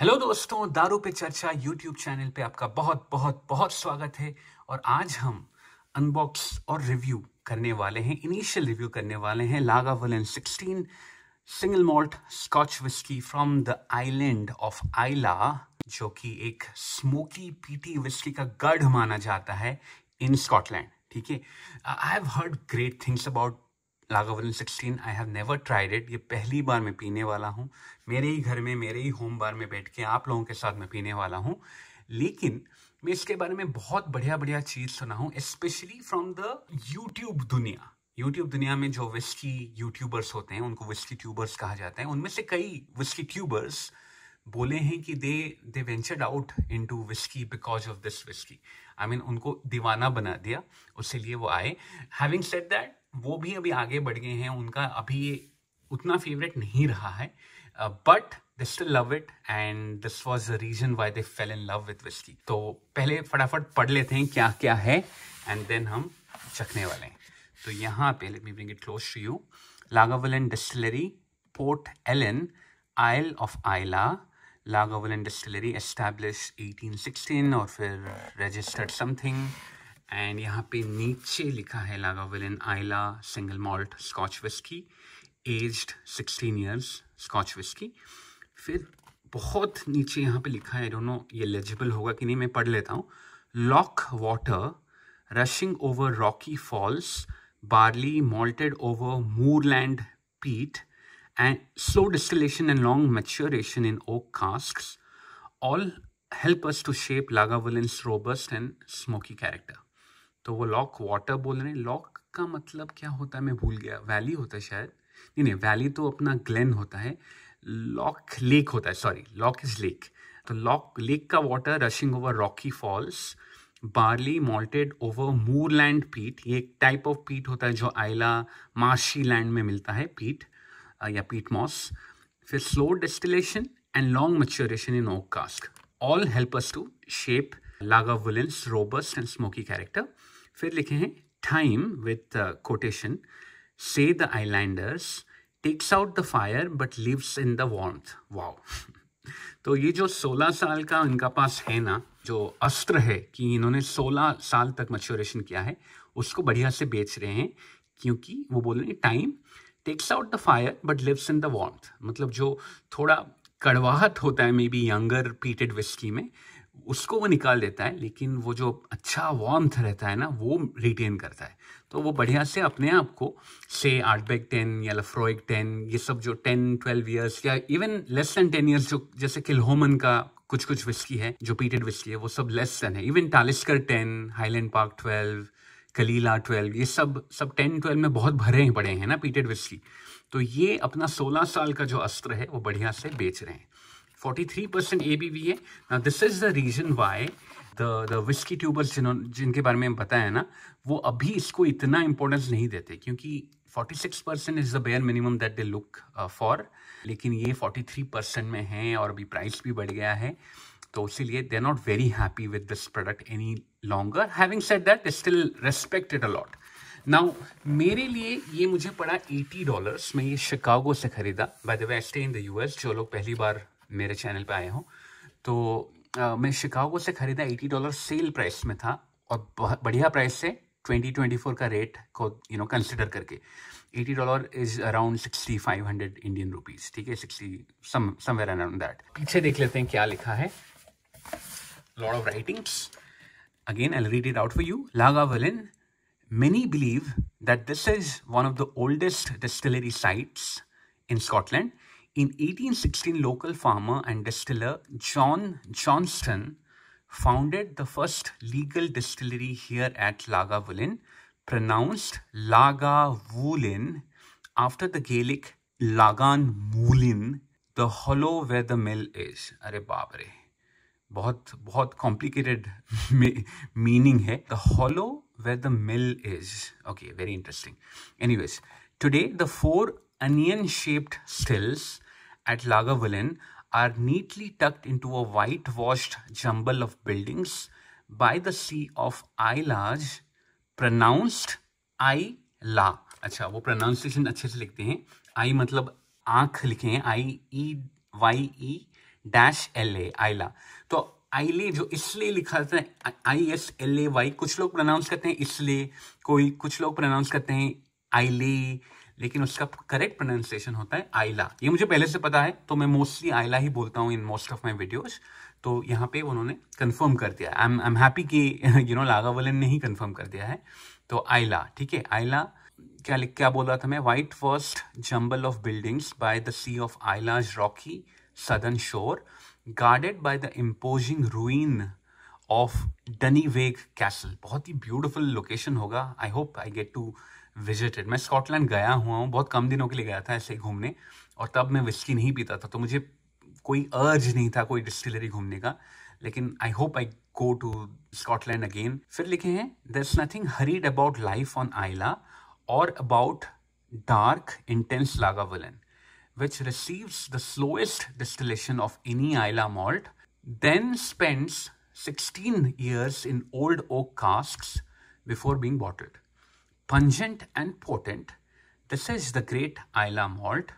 Hello दोस्तों दारू पे चर्चा यूट्यूब चैनल पे आपका बहुत बहुत बहुत स्वागत है और आज हम अनबॉक्स और रिव्यू करने वाले हैं इनिशियल रिव्यू करने वाले हैं Lagavulin sixteen single malt Scotch whisky from the island of Islay जो कि एक स्मोकी पीटी विस्की का गढ़ माना जाता है इन स्कॉटलैंड ठीक है I have heard great things about Lagavulin sixteen I have never tried it ये पहली बार मैं पीने वाला हूँ मेरे ही घर में मेरे ही होम बार में बैठ के आप लोगों के साथ मैं पीने वाला हूँ लेकिन मैं इसके बारे में बहुत बढ़िया बढ़िया चीज़ सुना हूँ स्पेशली फ्रॉम द यूट्यूब दुनिया यूट्यूब दुनिया में जो विस्की यूट्यूबर्स होते हैं उनको विस्की ट्यूबर्स कहा जाता है उनमें से कई विस्की ट्यूबर्स बोले हैं कि they they ventured out in to whisky because of this whisky I mean उनको दीवाना बना दिया उसके लिए वो आए हैविंग सेट दैट वो भी अभी आगे बढ़ गए हैं उनका अभी उतना फेवरेट नहीं रहा है but they still love it and this was the reason why they fell in love with whisky तो पहले फटाफट पढ़ लेते हैं क्या क्या है एंड देन हम चखने वाले हैं तो यहाँ पे let me bring it close to you Lagavulin distillery Port Ellen Isle of Islay Lagavulin distillery establish 1816 और फिर रजिस्टर्ड समथिंग एंड यहाँ पे नीचे लिखा है Lagavulin Islay single malt Scotch whisky aged 16 years Scotch whisky फिर बहुत नीचे यहाँ पे लिखा है दोनों ये एलिजिबल होगा कि नहीं मैं पढ़ लेता हूँ loch water rushing over rocky falls barley malted over moorland peat and slow distillation and long maturation in oak cask all help us to shape Lagavulin robust and smoky character तो वो lock water बोल रहे हैं lock का मतलब क्या होता है मैं भूल गया वैली होता है शायद नहीं नहीं वैली तो अपना ग्लेन होता है लॉक लेक होता है सॉरी लॉक इज लेक तो लॉक लेक का water rushing over rocky falls barley malted over moorland peat ये एक टाइप ऑफ पीट होता है जो आयला माशी लैंड में मिलता है पीट या पीट मॉस फिर slow distillation and long maturation in oak cask all help to shape Lagavulin robust and smoky character फिर लिखे हैं टाइम विथ कोटेशन से the islanders takes out the fire but leaves in the warmth wow तो ये जो 16 साल का इनका पास है ना जो अस्त्र है कि इन्होंने 16 साल तक मच्योरेशन किया है उसको बढ़िया से बेच रहे हैं क्योंकि वो बोल रहे हैं time takes out the fire but leaves in the warmth मतलब जो थोड़ा कड़वाहट होता है मे बी यंगर पीटेड विस्की में उसको वो निकाल देता है लेकिन वो जो अच्छा वार्मथ रहता है ना वो रिटेन करता है तो वो बढ़िया से अपने आप को से आर्टबैक टेन या लफ्रोइक टेन ये सब जो टेन ट्वेल्व ईयर्स या even less than ten years जो जैसे किलहोमन का कुछ कुछ विस्की है जो पीटेड विस्की है वो सब लेस देन है even Talisker ten Highland Park twelve Caol Ila ये सब सब टेन ट्वेल्व में बहुत भरे हैं पड़े हैं ना पीटेड विस्की तो ये अपना सोलह साल का जो अस्त्र है वो बढ़िया से बेच रहे हैं 43% ABV है ना this is the reason why the the whisky tubers जिन्होंने जिनके बारे में हम ना वो अभी इसको इतना इम्पोर्टेंस नहीं देते क्योंकि 46 percent is the bare minimum that they look for लेकिन ये 43 परसेंट में हैं और अभी प्राइस भी बढ़ गया है तो इसीलिए they not very happy with this product any longer having set that still respected a lot now मेरे लिए ये मुझे पड़ा एटी डॉलर्स मैं ये शिकागो से खरीदा by the way stay in the US जो लोग पहली बार मेरे चैनल पे आए हो तो आ, मैं शिकागो से ख़रीदा एटी डॉलर सेल प्राइस में था और बढ़िया प्राइस से 2024 का रेट को यू नो कंसिडर करके 80 dollar is around 6500 Indian rupees ठीक है सिक्सटी समवेयर अराउंड दैट पीछे देख लेते हैं क्या लिखा है lot of writings again I read it out for you Lagavulin many believe that this is one of the oldest distillery sites in Scotland In 1816, local farmer and distiller John Johnston founded the first legal distillery here at Lagavulin, pronounced Lagavulin, after the Gaelic Lagan Mulin, the hollow where the mill is. अरे बाप रे बहुत complicated meaning meaning The hollow where the mill is. Okay, very interesting. Anyways, today the four onion-shaped stills. at Lagavulin are neatly tucked into a whitewashed jumble of buildings by the sea of Ailaj, pronounced I ला अच्छा वो pronunciation अच्छे से लिखते हैं आई मतलब आंख लिखे हैं I E Y E dash L A Islay तो आईले जो इसलिए लिखा जाता है I S L A Y कुछ लोग प्रोनाउंस करते हैं इसलिए कोई कुछ लोग प्रोनाउंस करते हैं आईले लेकिन उसका करेक्ट प्रोनाउंसिएशन होता है आइला ये मुझे पहले से पता है तो मैं मोस्टली आइला ही बोलता हूँ in most of my videos तो यहाँ पे उन्होंने कंफर्म कर दिया I am I am happy कि यू नो लागावलन ने ही कंफर्म कर दिया है तो आइला ठीक है आइला क्या लिख क्या बोल रहा था मैं white first jumble of buildings by the sea off Islay's rocky southern shore guarded by the imposing ruin of Dunyvaig castle बहुत ही ब्यूटीफुल लोकेशन होगा I hope I get to visited मैं स्कॉटलैंड गया हुआ हूँ बहुत कम दिनों के लिए गया था ऐसे घूमने और तब मैं विस्की नहीं पीता था तो मुझे कोई अर्ज नहीं था कोई डिस्टिलरी घूमने का लेकिन I hope I go to Scotland again फिर लिखे हैं there is nothing hurried about life on Islay और about dark intense Lagavulin which receive the slowest distillation of any Islay malt then spends sixteen years in old oak casks before being bottled. pungent and potent. This is the great Isla malt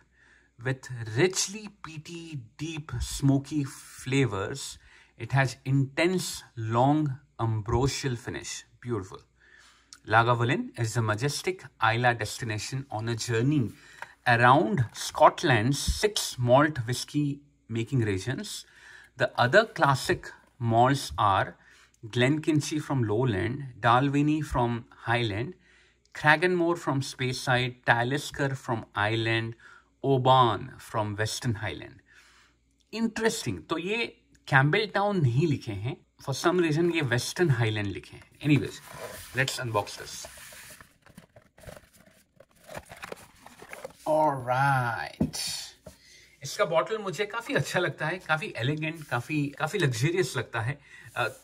with richly peaty, deep, smoky flavors. It has intense, long, ambrosial finish. Beautiful. Lagavulin is a majestic Isla destination on a journey around Scotland's six malt whisky making regions. The other classic malts are Glenkinchie from Lowland, Dalwhinnie from Highland, Kraganmore from Space Side, Talisker from Island, Oban from Western Highland interesting तो ये Campbeltown नहीं लिखे हैं for some reason ये Western Highland लिखे हैं anyways let's unbox this All right. इसका bottle मुझे काफ़ी अच्छा लगता है काफ़ी एलिगेंट काफ़ी काफ़ी लग्जरियस लगता है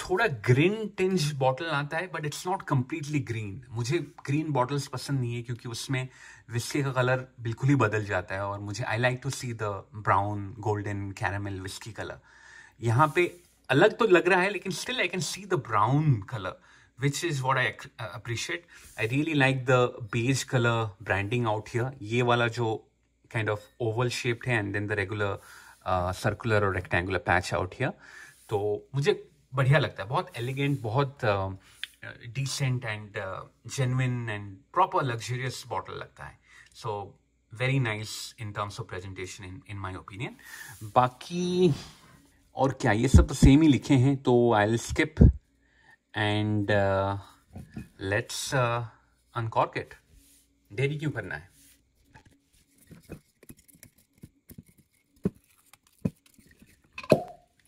थोड़ा ग्रीन टिंज बॉटल आता है but it's not completely green मुझे ग्रीन बॉटल्स पसंद नहीं है क्योंकि उसमें विस्की का कलर बिल्कुल ही बदल जाता है और मुझे I like to see the brown golden caramel whisky colour यहाँ पे अलग तो लग रहा है लेकिन still I can see the brown colour which is what I appreciate I really like the beige colour branding out here ये वाला जो kind of oval shaped hai and then the regular uh, circular or rectangular patch out here. तो मुझे बढ़िया लगता है बहुत elegant बहुत decent and genuine and proper luxurious bottle लगता है so very nice in terms of presentation in in my opinion बाकी और क्या ये सब तो सेम ही लिखे हैं तो I will skip and let's uncork it देरी क्यों करना है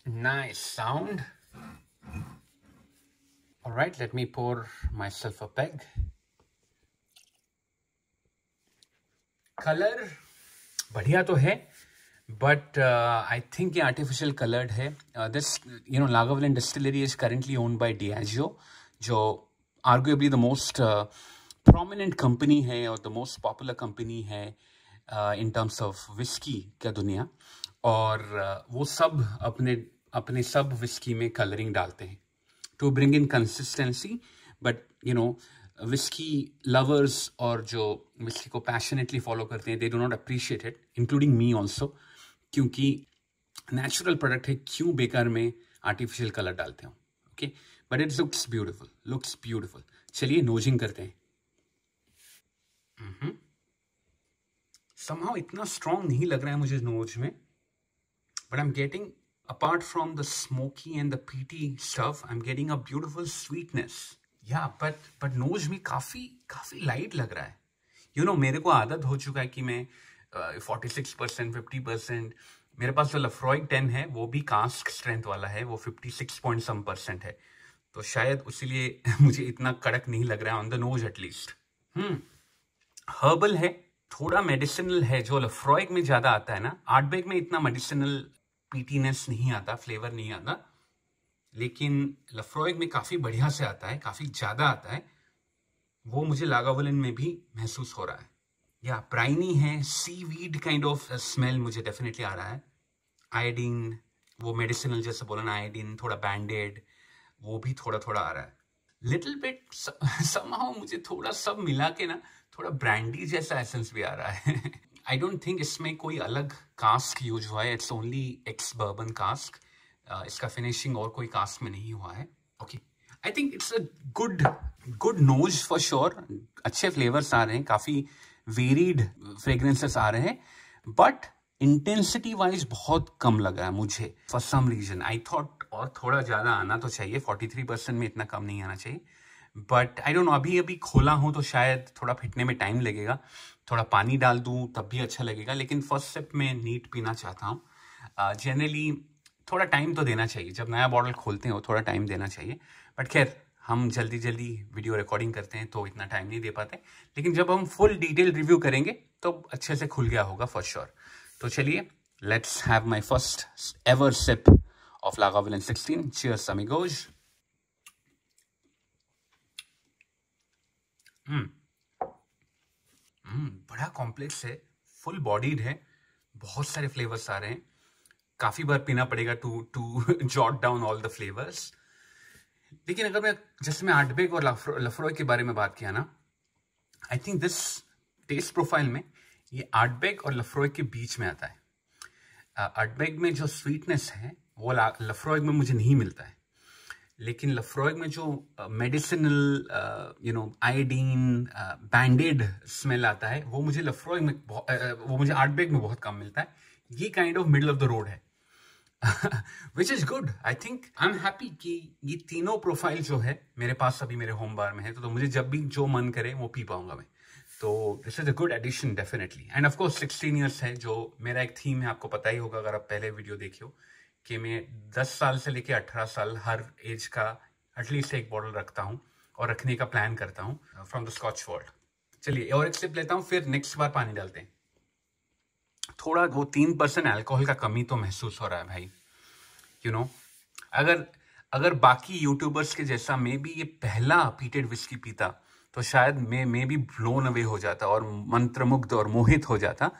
nice sound. All right, let me pour myself a peg. Color, badhiya to hai, but uh, I think ye artificial colored hai. Uh, this, you know, Lagavulin distillery is currently owned by Diageo, jo arguably the most uh, prominent company hai or the most popular company hai uh, in terms of whiskey ka duniya. और वो सब अपने अपने सब whisky में colouring डालते हैं to bring in consistency but you know whisky lovers और जो विस्की को पैशनेटली फॉलो करते हैं they do not appreciate it including me also क्योंकि नेचुरल प्रोडक्ट है क्यों बेकार में आर्टिफिशियल कलर डालते हो okay but it looks beautiful looks beautiful चलिए नोजिंग करते हैं समाव mm-hmm. इतना स्ट्रांग नहीं लग रहा है मुझे नोज में but I am getting apart from the smoky and the peaty stuff, I'm getting a beautiful sweetness. Yeah, but but nose में काफी काफी light लग रहा है. You know मेरे को आदत हो चुका है कि मैं forty six percent fifty percent मेरे पास जो लफ्रॉइक टेन है वो भी कास्ट स्ट्रेंथ वाला है वो fifty six point some percent है तो शायद उसीलिए मुझे इतना कड़क नहीं लग रहा है on the nose at least hmm herbal है थोड़ा मेडिसिनल है जो लफ्रॉइक में ज़्यादा आता है ना आर्टबेक में इतना मेडिसिनल पीटीनेस नहीं आता फ्लेवर नहीं आता लेकिन लफ्रोइक में काफ़ी बढ़िया से आता है काफ़ी ज़्यादा आता है वो मुझे लागावलिन में भी महसूस हो रहा है या प्राइनी है seaweed kind of smell मुझे डेफिनेटली आ रहा है आयोडीन वो मेडिसिनल जैसे बोला ना आयोडीन थोड़ा बैंडेड वो भी थोड़ा थोड़ा आ रहा है लिटिल बिट समाओ मुझे थोड़ा सब मिला के ना थोड़ा ब्रांडी जैसा एसेंस भी आ रहा है आई डोंट थिंक इसमें कोई अलग कास्क यूज हुआ है it's only ex bourbon cask इसका फिनिशिंग और कोई कास्क में नहीं हुआ है okay I think it's a good good nose for sure अच्छे फ्लेवर्स आ रहे हैं काफ़ी वेरीड फ्रेग्रेंसेस आ रहे हैं बट इंटेंसिटी वाइज बहुत कम लगा है मुझे for some reason I thought और थोड़ा ज़्यादा आना तो चाहिए 43 परसेंट में इतना कम नहीं आना चाहिए बट आई डोंट नो अभी अभी खोला हूँ तो शायद थोड़ा फिटने में टाइम लगेगा थोड़ा पानी डाल दूँ तब भी अच्छा लगेगा लेकिन फर्स्ट स्टेप में नीट पीना चाहता हूँ जनरली थोड़ा टाइम तो देना चाहिए जब नया बॉटल खोलते हो थोड़ा टाइम देना चाहिए बट खैर हम जल्दी जल्दी वीडियो रिकॉर्डिंग करते हैं तो इतना टाइम नहीं दे पाते लेकिन जब हम फुल डिटेल रिव्यू करेंगे तो अच्छे से खुल गया होगा फॉर श्योर तो चलिए let's have my first ever sip of Laga sixteen समी गोज़ हम्म। हम्म, बड़ा कॉम्प्लेक्स है फुल बॉडीड है बहुत सारे फ्लेवर्स आ रहे हैं काफ़ी बार पीना पड़ेगा to to jot down all the flavours लेकिन अगर मैं जैसे मैं आटबेग और लफरोय के बारे में बात किया ना I think this taste profile में ये आटबेग और लफरोय के बीच में आता है आटबेग में जो स्वीटनेस है वो लफरोय में मुझे नहीं मिलता है लेकिन लफ्रॉग में जो medicinal you know iodine banded smell आता है वो मुझे लफ्रॉग में uh, वो मुझे आर्ट बैग में बहुत कम मिलता है ये kind of middle of the road है which is good I think I am happy कि ये तीनों प्रोफाइल जो है मेरे पास अभी मेरे होम बार में है तो, तो मुझे जब भी जो मन करे वो पी पाऊंगा मैं तो this is a good edition definitely and of course sixteen years है जो मेरा एक थीम है आपको पता ही होगा अगर आप पहले वीडियो देखे हो कि मैं 10 साल से लेके 18 साल हर एज का एटलीस्ट एक बॉटल रखता हूँ और रखने का प्लान करता हूँ फ्रॉम द स्कॉच वर्ल्ड चलिए और एक सिप लेता हूँ फिर नेक्स्ट बार पानी डालते हैं थोड़ा वो तीन परसेंट एल्कोहल का कमी तो महसूस हो रहा है भाई यू you नो know, अगर अगर बाकी यूट्यूबर्स के जैसा मे भी ये पहला पीटेड विस्की पीता तो शायद मैं मे भी ब्लोन अवे हो जाता और मंत्रमुग्ध और मोहित हो जाता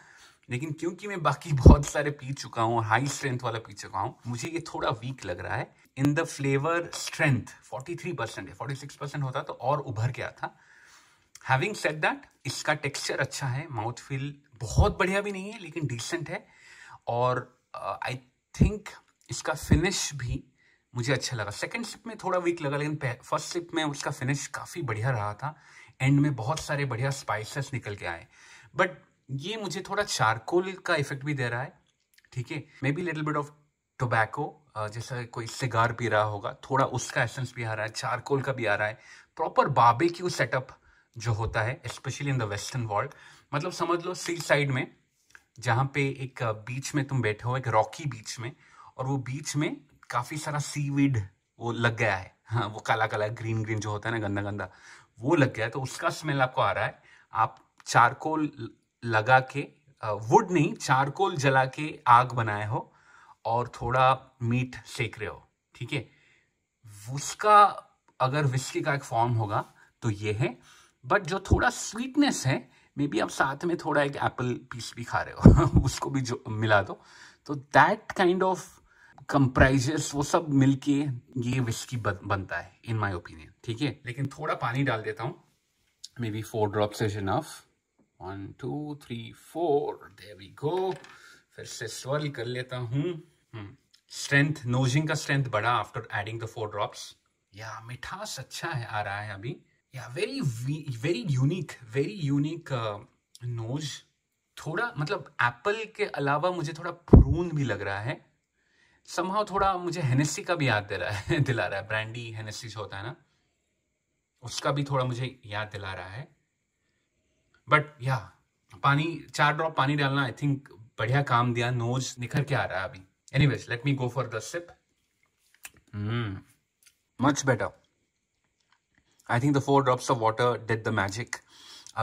लेकिन क्योंकि मैं बाकी बहुत सारे पी चुका हूँ हाई स्ट्रेंथ वाला पी चुका हूँ मुझे ये थोड़ा वीक लग रहा है in the flavour strength 43 percent है 46 परसेंट होता तो और उभर गया था हैविंग सेट दैट इसका टेक्सचर अच्छा है माउथ फील बहुत बढ़िया भी नहीं है लेकिन डिसेंट है और आई uh, थिंक इसका फिनिश भी मुझे अच्छा लगा सेकेंड सिप में थोड़ा वीक लगा लेकिन फर्स्ट सिप में उसका फिनिश काफ़ी बढ़िया रहा था एंड में बहुत सारे बढ़िया स्पाइसेस निकल के आए बट ये मुझे थोड़ा चारकोल का इफेक्ट भी दे रहा है ठीक है मे maybe little bit of tobacco जैसा कोई सिगार पी रहा होगा थोड़ा उसका एसेंस भी आ रहा है चारकोल का भी आ रहा है प्रॉपर बाबे की सेटअप जो होता है specially in the western world मतलब समझ लो सी साइड में जहाँ पे एक बीच में तुम बैठे हो एक रॉकी बीच में और वो बीच में काफ़ी सारा वीड वो लग गया है हाँ वो काला काला ग्रीन ग्रीन जो होता है ना गंदा गंदा वो लग गया है तो उसका स्मेल आपको आ रहा है आप चारकोल लगा के वुड नहीं चारकोल जला के आग बनाए हो और थोड़ा मीट सेक रहे हो ठीक है उसका अगर विस्की का एक फॉर्म होगा तो ये है बट जो थोड़ा स्वीटनेस है मे बी आप साथ में थोड़ा एक एप्पल पीस भी खा रहे हो उसको भी जो मिला दो तो दैट काइंड ऑफ कंप्राइजेस वो सब मिलके ये विस्की बन, बनता है इन माय ओपिनियन ठीक है लेकिन थोड़ा पानी डाल देता हूँ maybe four drops is enough one two three four there we go फिर से स्वर्ल कर लेता हूँ स्ट्रेंथ हम्म। नोजिंग का स्ट्रेंथ बढ़ा after adding the four drops या मिठास अच्छा है आ रहा है अभी या very very unique very unique nose थोड़ा मतलब एप्पल के अलावा मुझे थोड़ा प्रून भी लग रहा है समाव थोड़ा मुझे हेनेसी का भी याद दे रहा है दिला रहा है ब्रांडी हेनेसी होता है ना उसका भी थोड़ा मुझे याद दिला रहा है बट या पानी चार ड्रॉप पानी डालना आई थिंक बढ़िया काम दिया नोज निखर के आ रहा है अभी anyways let me go for the sip much better I think the four drops of water did the magic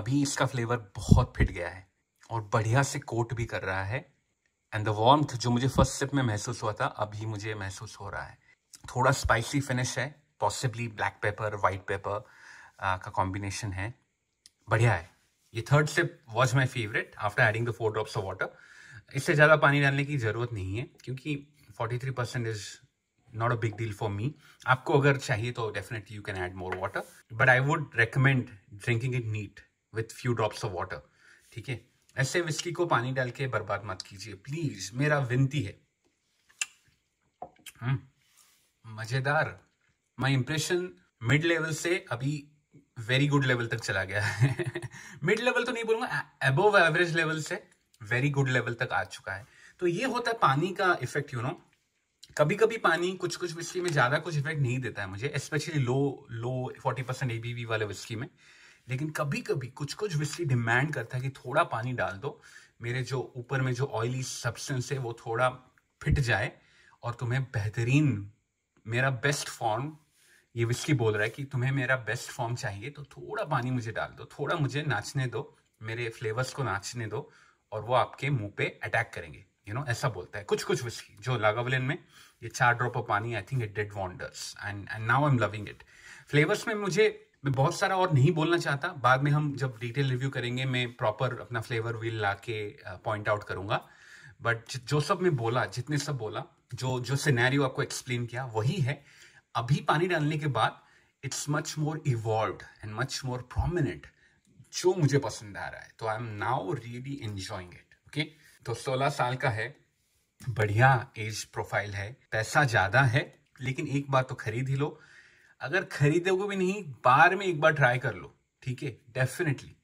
अभी इसका फ्लेवर बहुत फिट गया है और बढ़िया से कोट भी कर रहा है एंड द वॉर्म जो मुझे फर्स्ट सिप में महसूस हुआ था अभी मुझे महसूस हो रहा है थोड़ा स्पाइसी फिनिश है possibly black pepper white pepper का कॉम्बिनेशन है बढ़िया है ये third step was my favourite after adding the four drops of water इससे ज़्यादा पानी डालने की ज़रूरत नहीं है क्योंकि 43 percent is not a big deal for me आपको अगर चाहिए तो definitely you can add more water but I would recommend drinking it neat with few drops of water ठीक है ऐसे विस्की को पानी डाल के बर्बाद मत कीजिए प्लीज मेरा विनती है हम्म, मजेदार माई इंप्रेशन मिड लेवल से अभी वेरी गुड लेवल तक चला गया है मिड लेवल तो नहीं बोलूंगा एबोव एवरेज लेवल से वेरी गुड लेवल तक आ चुका है तो ये होता है पानी का इफेक्ट यू नो कभी कभी पानी कुछ कुछ विस्की में ज़्यादा कुछ इफेक्ट नहीं देता है मुझे specially low low forty percent ए वाले विस्की में लेकिन कभी कभी कुछ कुछ विस्की डिमांड करता है कि थोड़ा पानी डाल दो मेरे जो ऊपर में जो ऑयली सब्सटेंस है वो थोड़ा फिट जाए और तुम्हें बेहतरीन मेरा बेस्ट फॉर्म ये विस्की बोल रहा है कि तुम्हें मेरा बेस्ट फॉर्म चाहिए तो थोड़ा पानी मुझे डाल दो थोड़ा मुझे नाचने दो मेरे फ्लेवर्स को नाचने दो और वो आपके मुंह पे अटैक करेंगे यू नो ऐसा बोलता है कुछ कुछ विस्की जो लागावलिन में ये चार ड्रॉप ऑफ पानी I think it did wonders and and now I am loving it flavours में मुझे मैं बहुत सारा और नहीं बोलना चाहता बाद में हम जब डिटेल रिव्यू करेंगे मैं प्रॉपर अपना फ्लेवर व्हील ला के पॉइंट आउट करूंगा बट जो सब मैं बोला जितने सब बोला जो जो सिनेरियो आपको एक्सप्लेन किया वही है अभी पानी डालने के बाद it's much more evolve and much more prominent जो मुझे पसंद आ रहा है तो I am now really enjoying it okay तो 16 साल का है बढ़िया एज प्रोफाइल है पैसा ज्यादा है लेकिन एक बार तो खरीद ही लो अगर खरीदोगे भी नहीं बार में एक बार ट्राई कर लो ठीक है डेफिनेटली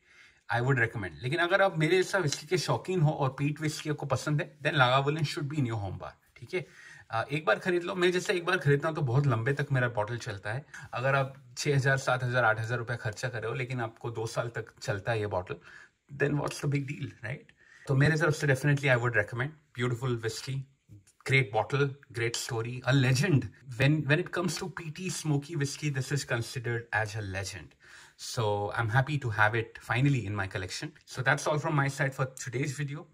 आई वुड रिकमेंड लेकिन अगर आप मेरे जैसा विस्की के शौकीन हो और पीट विस्की आपको पसंद है then Lagavulin should be in your home bar ठीक है एक बार खरीद लो मैं जैसे एक बार खरीदता हूँ तो बहुत लंबे तक मेरा बॉटल चलता है अगर आप छः हज़ार सात हज़ार आठ हज़ार रुपये खर्चा करे हो लेकिन आपको दो साल तक चलता है ये bottle then what's the big deal right तो मेरे तरफ से definitely I would recommend beautiful whisky great bottle, great story, a legend. When when it comes to PT Smoky whiskey, this is considered as a legend. So I'm happy to have it finally in my collection. So that's all from my side for today's video.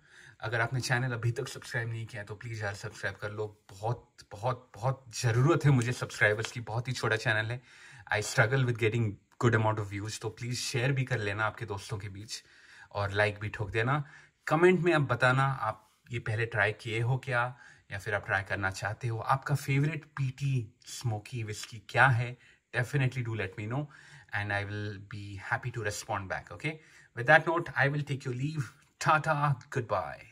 अगर आपने channel अभी तक subscribe नहीं किया तो please यार subscribe कर लो बहुत बहुत बहुत ज़रूरत है मुझे सब्सक्राइबर्स की बहुत ही छोटा चैनल है I struggle with getting good amount of views तो प्लीज़ शेयर भी कर लेना आपके दोस्तों के बीच और लाइक भी ठोक देना कमेंट में आप बताना आप ये पहले ट्राई किए हो क्या या फिर आप ट्राई करना चाहते हो आपका फेवरेट पीटी स्मोकी विस्की क्या है definitely do let me know and I will be happy to respond back okay with that note I will take you leave tata good bye